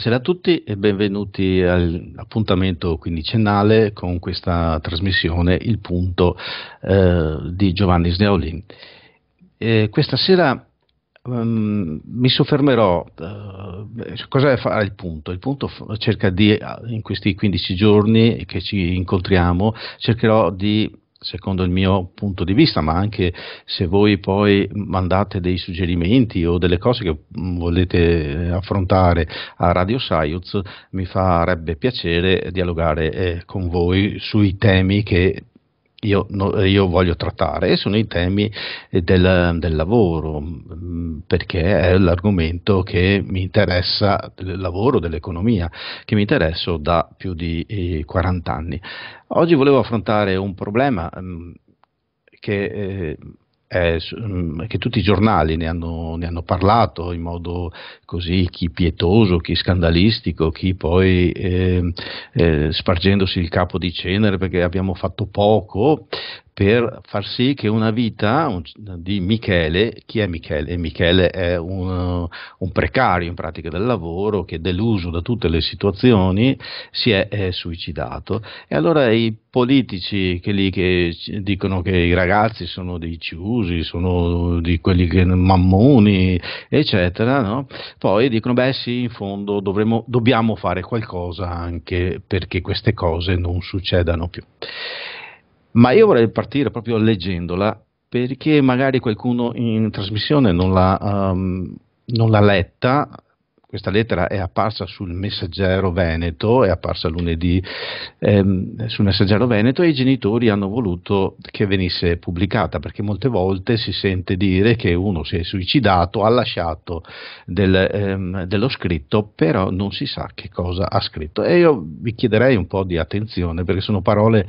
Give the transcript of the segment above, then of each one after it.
Buonasera a tutti e benvenuti all'appuntamento quindicennale con questa trasmissione Il punto eh, di Giovanni Sneolin. Eh, questa sera um, mi soffermerò eh, su cosa fa il punto. Il punto cerca di, in questi 15 giorni che ci incontriamo, cercherò di secondo il mio punto di vista, ma anche se voi poi mandate dei suggerimenti o delle cose che volete eh, affrontare a Radio Science, mi farebbe piacere dialogare eh, con voi sui temi che io, no, eh, io, voglio trattare sono i temi eh, del, del, lavoro mm, perché è l'argomento che mi interessa del lavoro, dell'economia che mi interesso da più di 40 eh, anni oggi volevo affrontare un problema mm, che eh, eh, che tutti i giornali ne hanno, ne hanno, parlato in modo così, chi pietoso, chi scandalistico, chi poi eh, eh, spargendosi il capo di cenere perché abbiamo fatto poco, per far sì che una vita di Michele, chi è Michele? Michele è un, uh, un precario in pratica del lavoro che deluso da tutte le situazioni si è, è suicidato e allora i politici che lì che dicono che i ragazzi sono dei ciusi, sono di quelli che mammoni eccetera, no? poi dicono beh sì in fondo dovremo, dobbiamo fare qualcosa anche perché queste cose non succedano più ma io vorrei partire proprio leggendola perché magari qualcuno in trasmissione non l'ha, um, ehm, non l'ha letta questa lettera è apparsa sul Messaggero Veneto, è apparsa lunedì ehm, sul Messaggero Veneto e i genitori hanno voluto che venisse pubblicata perché molte volte si sente dire che uno si è suicidato, ha lasciato del, ehm, dello scritto, però non si sa che cosa ha scritto. E io vi chiederei un po' di attenzione perché sono parole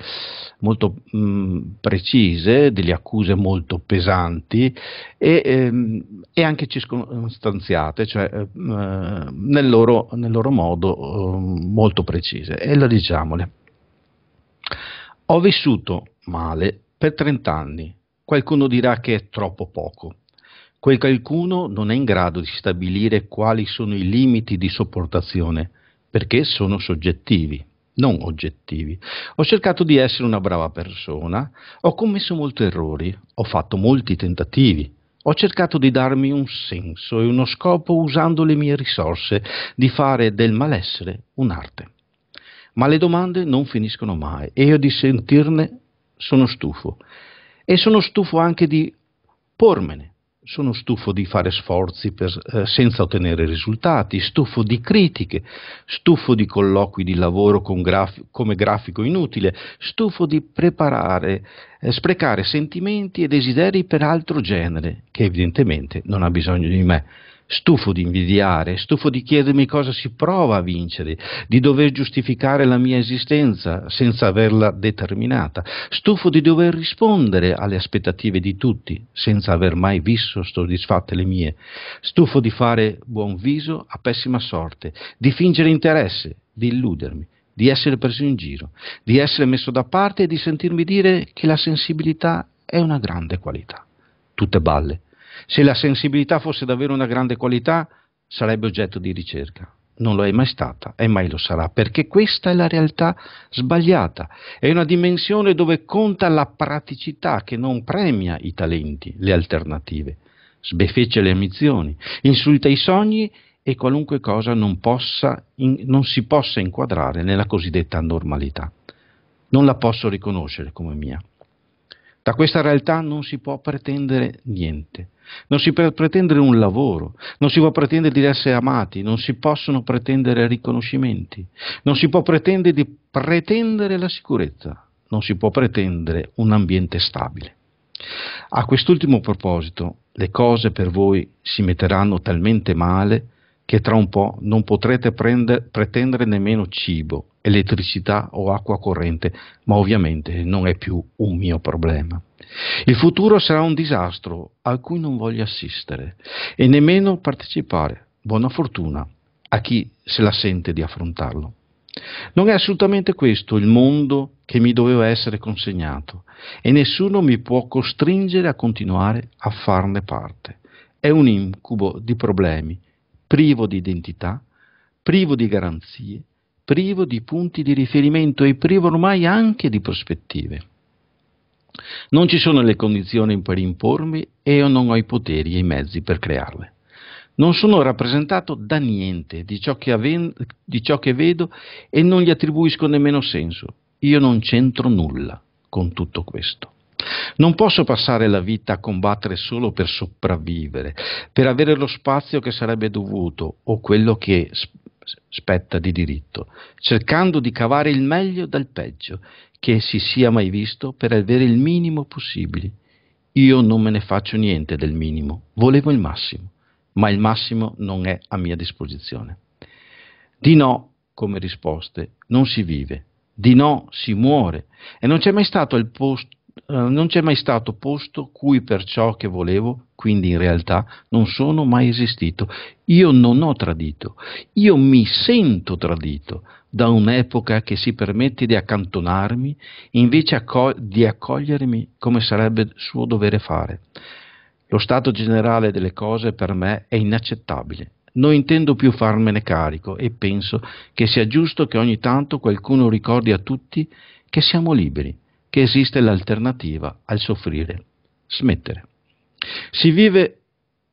molto mh, mm, precise, delle accuse molto pesanti e, ehm, e anche circostanziate, cioè, ehm, eh, nel, loro, nel loro modo eh, molto precise. E la diciamole. Ho vissuto male per 30 anni. Qualcuno dirà che è troppo poco. Quel qualcuno non è in grado di stabilire quali sono i limiti di sopportazione, perché sono soggettivi, non oggettivi. Ho cercato di essere una brava persona, ho commesso molti errori, ho fatto molti tentativi, ho cercato di darmi un senso e uno scopo usando le mie risorse, di fare del malessere un'arte. Ma le domande non finiscono mai e io di sentirne sono stufo. E sono stufo anche di pormene sono stufo di fare sforzi per, eh, senza ottenere risultati, stufo di critiche, stufo di colloqui di lavoro graf- come grafico inutile, stufo di preparare, eh, sprecare sentimenti e desideri per altro genere, che evidentemente non ha bisogno di me. Stufo di invidiare, stufo di chiedermi cosa si prova a vincere, di dover giustificare la mia esistenza senza averla determinata, stufo di dover rispondere alle aspettative di tutti senza aver mai visto soddisfatte le mie, stufo di fare buon viso a pessima sorte, di fingere interesse, di illudermi di essere preso in giro, di essere messo da parte e di sentirmi dire che la sensibilità è una grande qualità. Tutte balle, se la sensibilità fosse davvero una grande qualità, sarebbe oggetto di ricerca. Non lo è mai stata e mai lo sarà, perché questa è la realtà sbagliata. È una dimensione dove conta la praticità che non premia i talenti, le alternative, sbefece le ambizioni, insulta i sogni e qualunque cosa non, possa, in, non si possa inquadrare nella cosiddetta normalità. Non la posso riconoscere come mia. Da questa realtà non si può pretendere niente. Non si può pretendere un lavoro, non si può pretendere di essere amati, non si possono pretendere riconoscimenti, non si può pretendere di pretendere la sicurezza, non si può pretendere un ambiente stabile. A quest'ultimo proposito, le cose per voi si metteranno talmente male che tra un po' non potrete prendere, pretendere nemmeno cibo, elettricità o acqua corrente, ma ovviamente non è più un mio problema. Il futuro sarà un disastro a cui non voglio assistere e nemmeno partecipare. Buona fortuna a chi se la sente di affrontarlo. Non è assolutamente questo il mondo che mi doveva essere consegnato e nessuno mi può costringere a continuare a farne parte. È un incubo di problemi, privo di identità, privo di garanzie, privo di punti di riferimento e privo ormai anche di prospettive. Non ci sono le condizioni per impormi e io non ho i poteri e i mezzi per crearle. Non sono rappresentato da niente di ciò, aven- di ciò che, vedo e non gli attribuisco nemmeno senso. Io non c'entro nulla con tutto questo. Non posso passare la vita a combattere solo per sopravvivere, per avere lo spazio che sarebbe dovuto o quello che spetta di diritto, cercando di cavare il meglio dal peggio che si sia mai visto per avere il minimo possibile. Io non me ne faccio niente del minimo, volevo il massimo, ma il massimo non è a mia disposizione. Di no, come risposte, non si vive, di no si muore e non c'è mai stato al posto eh, non c'è mai stato posto cui per ciò che volevo, quindi in realtà non sono mai esistito. Io non ho tradito, io mi sento tradito da un'epoca che si permette di accantonarmi invece acco- di accogliermi come sarebbe suo dovere fare. Lo stato generale delle cose per me è inaccettabile. Non intendo più farmene carico e penso che sia giusto che ogni tanto qualcuno ricordi a tutti che siamo liberi che esiste l'alternativa al soffrire, smettere. Si vive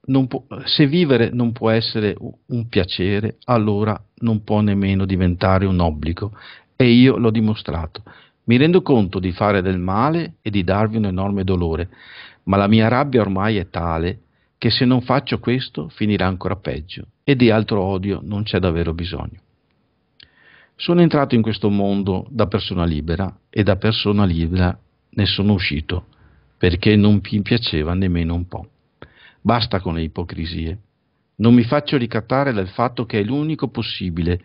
Può, se vivere non può essere un piacere, allora non può nemmeno diventare un obbligo. E io l'ho dimostrato. Mi rendo conto di fare del male e di darvi un enorme dolore, ma la mia rabbia ormai è tale che se non faccio questo finirà ancora peggio e di altro odio non c'è davvero bisogno. Sono entrato in questo mondo da persona libera e da persona libera ne sono uscito perché non mi piaceva nemmeno un po'. Basta con le ipocrisie. Non mi faccio ricattare dal fatto che è l'unico possibile.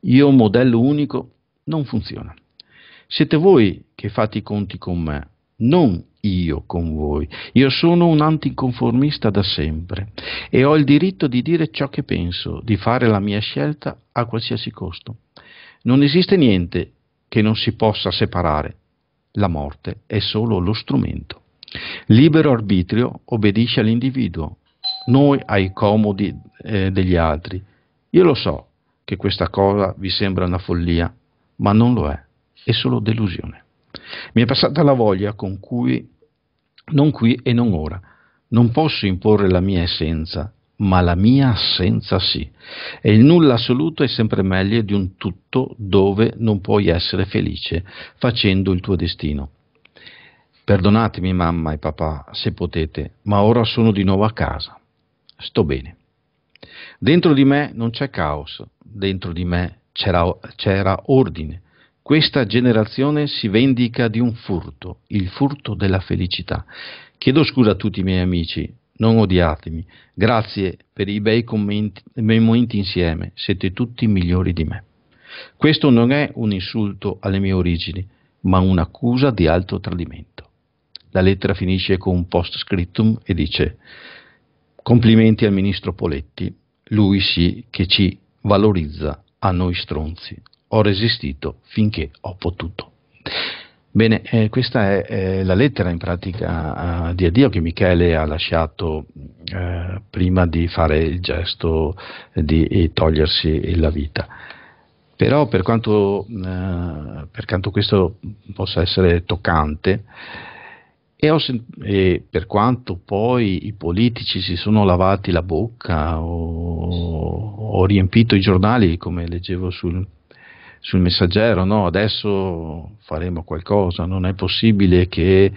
Io modello unico non funziona. Siete voi che fate i conti con me, non io con voi. Io sono un anticonformista da sempre e ho il diritto di dire ciò che penso, di fare la mia scelta a qualsiasi costo. Non esiste niente che non si possa separare. La morte è solo lo strumento. Libero arbitrio obbedisce all'individuo, noi ai comodi eh, degli altri. Io lo so che questa cosa vi sembra una follia, ma non lo è, è solo delusione. Mi è passata la voglia con cui non qui e non ora. Non posso imporre la mia essenza, ma la mia assenza sì. E il nulla assoluto è sempre meglio di un tutto dove non puoi essere felice facendo il tuo destino. Perdonatemi mamma e papà se potete, ma ora sono di nuovo a casa. Sto bene. Dentro di me non c'è caos, dentro di me c'era, c'era ordine. Questa generazione si vendica di un furto, il furto della felicità. Chiedo scusa a tutti i miei amici non odiatemi. Grazie per i bei, commenti, bei momenti insieme, siete tutti migliori di me. Questo non è un insulto alle mie origini, ma un'accusa di alto tradimento. La lettera finisce con un post scriptum e dice Complimenti al ministro Poletti, lui sì che ci valorizza a noi stronzi. Ho resistito finché ho potuto. Bene, eh, questa è, è, la lettera in pratica uh, di addio che Michele ha lasciato uh, prima di fare il gesto di togliersi la vita. Però per quanto, uh, per quanto questo possa essere toccante, e, sen- e, per quanto poi i politici si sono lavati la bocca o, o riempito i giornali, come leggevo sul sul messaggero, no, adesso faremo qualcosa, non è possibile che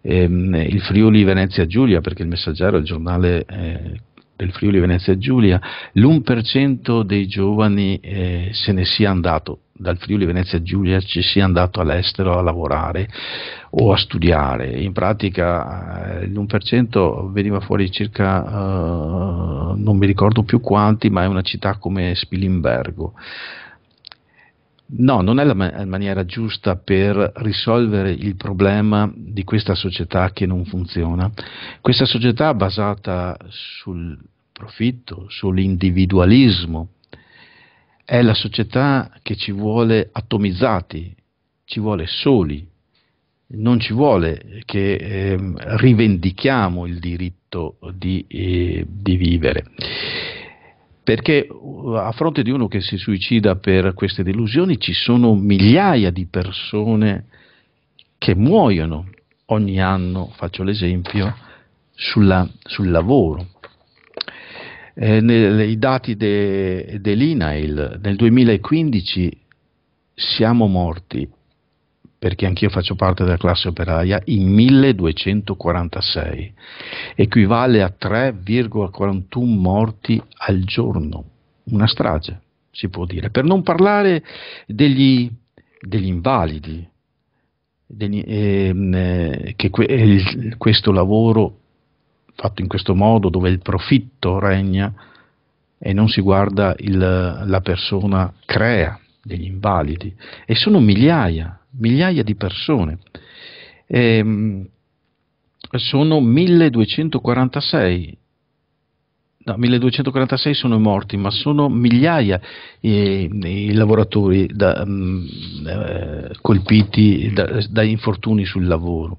ehm, il Friuli Venezia Giulia, perché il messaggero è il giornale eh, del Friuli Venezia Giulia, l'1% dei giovani eh, se ne sia andato dal Friuli Venezia Giulia, ci sia andato all'estero a lavorare o a studiare. In pratica eh, l'1% veniva fuori circa, eh, non mi ricordo più quanti, ma è una città come Spilimbergo. No, non è la ma- maniera giusta per risolvere il problema di questa società che non funziona. Questa società basata sul profitto, sull'individualismo, è la società che ci vuole atomizzati, ci vuole soli, non ci vuole che eh, rivendichiamo il diritto di, eh, di vivere perché uh, a fronte di uno che si suicida per queste delusioni ci sono migliaia di persone che muoiono ogni anno, faccio l'esempio, sulla, sul lavoro. Eh, nel, dati de, dell'INAIL nel 2015 siamo morti perché anch'io faccio parte della classe operaia, in 1246, equivale a 3,41 morti al giorno, una strage si può dire, per non parlare degli, degli invalidi, degli, ehm, eh, che que, eh, questo lavoro fatto in questo modo, dove il profitto regna e non si guarda il, la persona crea degli invalidi, e sono migliaia migliaia di persone. E, ehm, sono 1246 no, 1246 sono morti, ma sono migliaia i, eh, i lavoratori da, mh, mm, eh, colpiti da, da infortuni sul lavoro.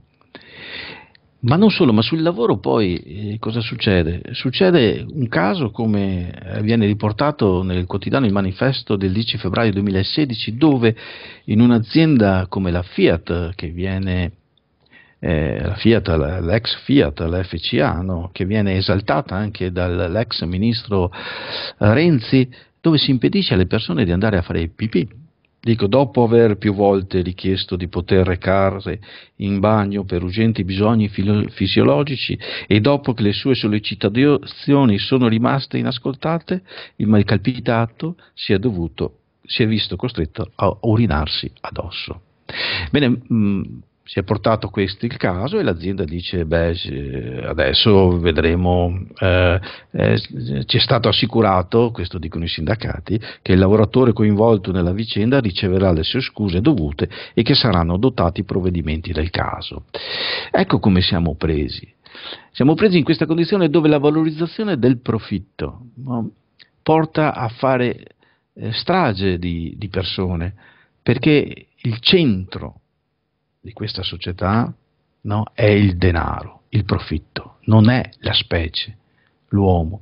Ma non solo, ma sul lavoro poi eh, cosa succede? Succede un caso come eh, viene riportato nel quotidiano Il Manifesto del 10 febbraio 2016 dove in un'azienda come la Fiat, che viene, eh, la Fiat la, l'ex Fiat, la FCA, no? che viene esaltata anche dall'ex ministro Renzi, dove si impedisce alle persone di andare a fare i pipì Dico, dopo aver più volte richiesto di poter recarsi in bagno per urgenti bisogni filo- fisiologici e dopo che le sue sollecitazioni sono rimaste inascoltate, il malcalpitato si è, dovuto, si è visto costretto a urinarsi addosso. Bene, mh, mm, si è portato questo il caso e l'azienda dice beh adesso vedremo eh, eh, ci è stato assicurato questo dicono i sindacati che il lavoratore coinvolto nella vicenda riceverà le sue scuse dovute e che saranno adottati i provvedimenti del caso ecco come siamo presi siamo presi in questa condizione dove la valorizzazione del profitto no, porta a fare eh, strage di, di persone perché il centro di questa società no, è il denaro, il profitto, non è la specie, l'uomo.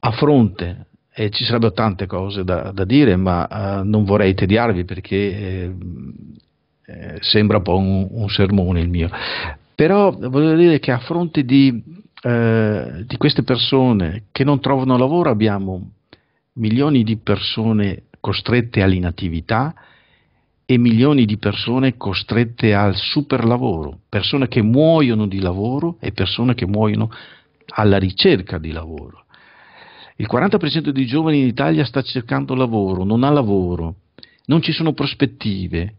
A fronte, e ci sarebbero tante cose da, da dire, ma eh, non vorrei tediarvi perché eh, eh sembra un po' un, un, sermone il mio. Però voglio dire che a fronte di, eh, di queste persone che non trovano lavoro abbiamo milioni di persone costrette all'inattività, e milioni di persone costrette al superlavoro, persone che muoiono di lavoro e persone che muoiono alla ricerca di lavoro. Il 40% dei giovani in Italia sta cercando lavoro, non ha lavoro, non ci sono prospettive.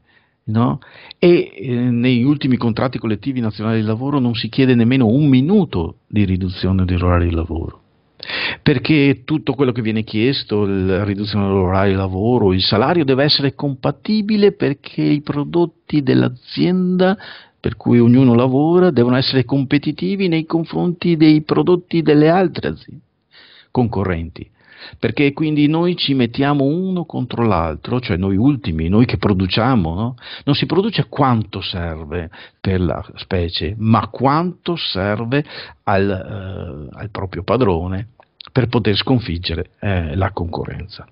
No? E eh, negli ultimi contratti collettivi nazionali di lavoro non si chiede nemmeno un minuto di riduzione dell'orario di lavoro perché tutto quello che viene chiesto, la riduzione dell'orario di lavoro, il salario deve essere compatibile perché i prodotti dell'azienda per cui ognuno lavora devono essere competitivi nei confronti dei prodotti delle altre aziende concorrenti perché quindi noi ci mettiamo uno contro l'altro, cioè noi ultimi, noi che produciamo, no? non si produce quanto serve per la specie, ma quanto serve al, eh, al proprio padrone per poter sconfiggere eh, la concorrenza.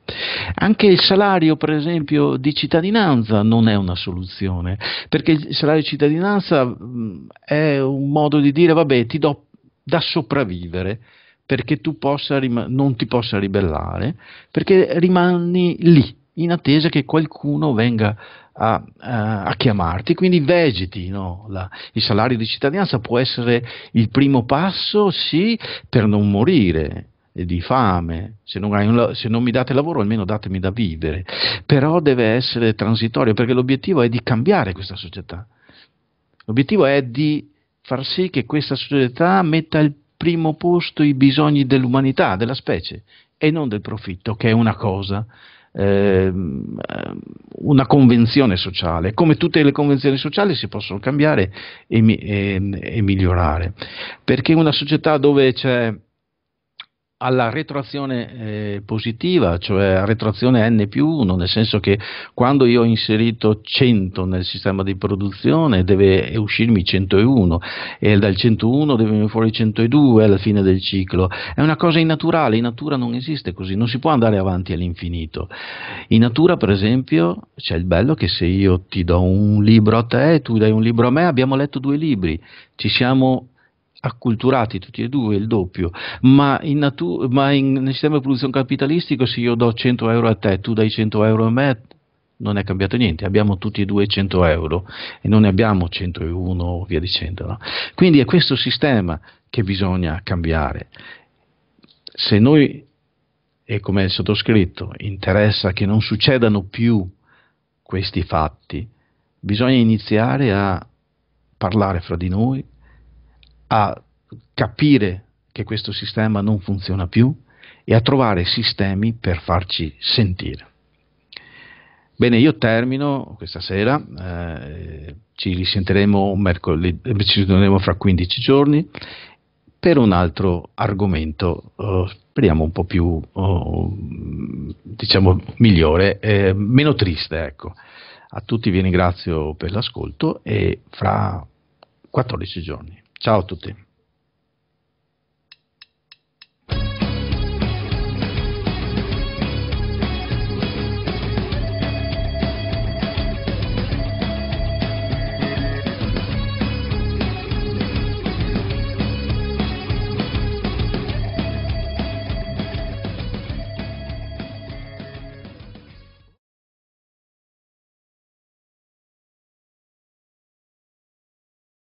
Anche il salario, per esempio, di cittadinanza non è una soluzione, perché il salario di cittadinanza mh, mm, è un modo di dire, vabbè, ti do da sopravvivere perché tu possa rim- non ti possa ribellare, perché rimani lì in attesa che qualcuno venga a, a, a chiamarti, quindi vegeti, no? La, il salario di cittadinanza può essere il primo passo, sì, per non morire, di fame, se non, un, se non, mi date lavoro almeno datemi da vivere, però deve essere transitorio perché l'obiettivo è di cambiare questa società, l'obiettivo è di far sì che questa società metta il primo posto i bisogni dell'umanità, della specie, e non del profitto, che è una cosa, ehm, eh, una convenzione sociale. Come tutte le convenzioni sociali si possono cambiare e, e, e migliorare, perché una società dove c'è alla retroazione eh, positiva, cioè a retroazione n più 1, nel senso che quando io ho inserito 100 nel sistema di produzione deve uscirmi 101 e dal 101 deve venire fuori 102 alla fine del ciclo. È una cosa innaturale, in natura non esiste così, non si può andare avanti all'infinito. In natura, per esempio, c'è il bello che se io ti do un libro a te tu dai un libro a me, abbiamo letto due libri, ci siamo acculturati tutti e due il doppio, ma, in natu- ma in, nel sistema di produzione capitalistico se io do 100 euro a te, tu dai 100 euro a me, non è cambiato niente, abbiamo tutti e due 100 euro e non ne abbiamo 101 via dicendo. No? Quindi è questo sistema che bisogna cambiare. Se noi, e come è sottoscritto, interessa che non succedano più questi fatti, bisogna iniziare a parlare fra di noi, a capire che questo sistema non funziona più e a trovare sistemi per farci sentire. Bene, io termino questa sera, eh, ci, risenteremo mercoledì, eh, ci risentiremo fra 15 giorni per un altro argomento, eh, speriamo un po' più, oh, diciamo, migliore, eh, meno triste, ecco. A tutti vi ringrazio per l'ascolto e fra 14 giorni. Ciao a tutti.